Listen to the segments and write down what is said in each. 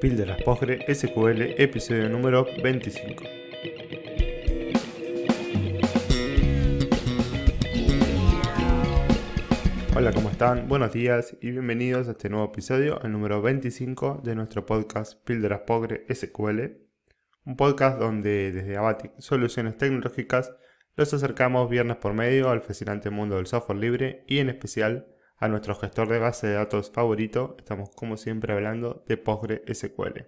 Píldoras Pogre SQL, episodio número 25. Hola, ¿cómo están? Buenos días y bienvenidos a este nuevo episodio, el número 25 de nuestro podcast Píldoras Pogre SQL, un podcast donde desde Abatic Soluciones Tecnológicas los acercamos viernes por medio al fascinante mundo del software libre y en especial a nuestro gestor de base de datos favorito, estamos como siempre hablando de PostgreSQL.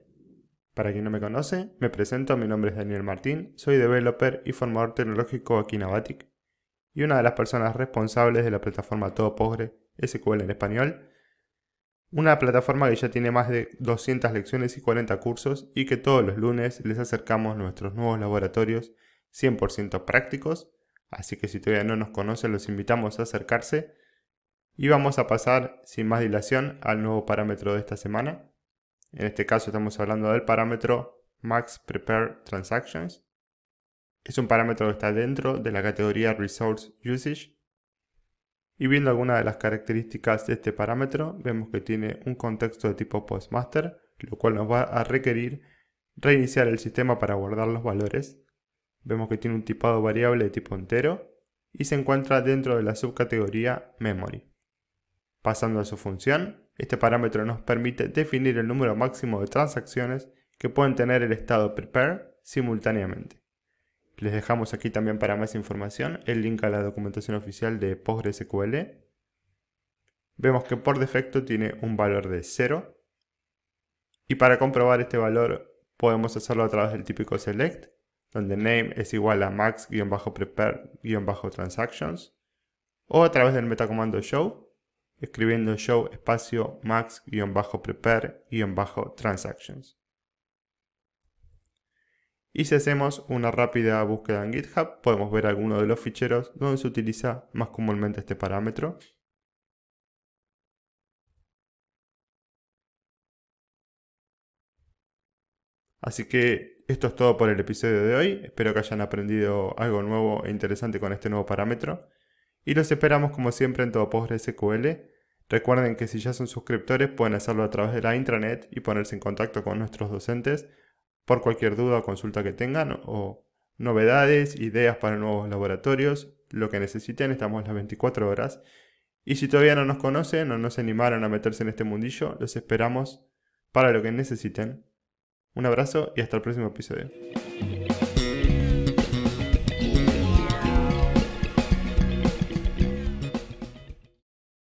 Para quien no me conoce, me presento, mi nombre es Daniel Martín, soy developer y formador tecnológico aquí en Abatic... y una de las personas responsables de la plataforma Todo Postgre SQL en español, una plataforma que ya tiene más de 200 lecciones y 40 cursos y que todos los lunes les acercamos nuestros nuevos laboratorios 100% prácticos, así que si todavía no nos conocen los invitamos a acercarse y vamos a pasar sin más dilación al nuevo parámetro de esta semana. En este caso estamos hablando del parámetro max prepare transactions. Es un parámetro que está dentro de la categoría resource usage. Y viendo algunas de las características de este parámetro, vemos que tiene un contexto de tipo postmaster, lo cual nos va a requerir reiniciar el sistema para guardar los valores. Vemos que tiene un tipado variable de tipo entero y se encuentra dentro de la subcategoría memory. Pasando a su función, este parámetro nos permite definir el número máximo de transacciones que pueden tener el estado prepare simultáneamente. Les dejamos aquí también para más información el link a la documentación oficial de PostgreSQL. Vemos que por defecto tiene un valor de 0. Y para comprobar este valor podemos hacerlo a través del típico select, donde name es igual a max-prepare-transactions, o a través del metacomando show, escribiendo show espacio max-prepare-transactions. Y si hacemos una rápida búsqueda en GitHub, podemos ver alguno de los ficheros donde se utiliza más comúnmente este parámetro. Así que esto es todo por el episodio de hoy. Espero que hayan aprendido algo nuevo e interesante con este nuevo parámetro. Y los esperamos como siempre en todo SQL. Recuerden que si ya son suscriptores pueden hacerlo a través de la intranet y ponerse en contacto con nuestros docentes por cualquier duda o consulta que tengan o novedades, ideas para nuevos laboratorios, lo que necesiten, estamos las 24 horas. Y si todavía no nos conocen o no se animaron a meterse en este mundillo, los esperamos para lo que necesiten. Un abrazo y hasta el próximo episodio.